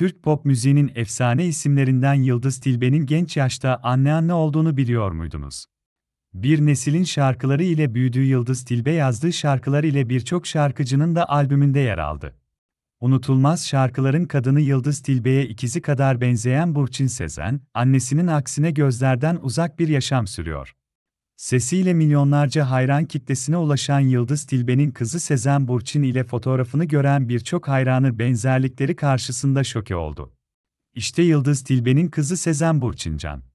Türk pop müziğinin efsane isimlerinden Yıldız Tilbe'nin genç yaşta anne anne olduğunu biliyor muydunuz? Bir neslin şarkıları ile büyüdüğü Yıldız Tilbe yazdığı şarkılar ile birçok şarkıcının da albümünde yer aldı. Unutulmaz şarkıların kadını Yıldız Tilbe'ye ikizi kadar benzeyen Burçin Sezen, annesinin aksine gözlerden uzak bir yaşam sürüyor. Sesiyle milyonlarca hayran kitlesine ulaşan Yıldız Tilbe'nin kızı Sezen Burçin ile fotoğrafını gören birçok hayranı benzerlikleri karşısında şoke oldu. İşte Yıldız Tilbe'nin kızı Sezen Burçincan.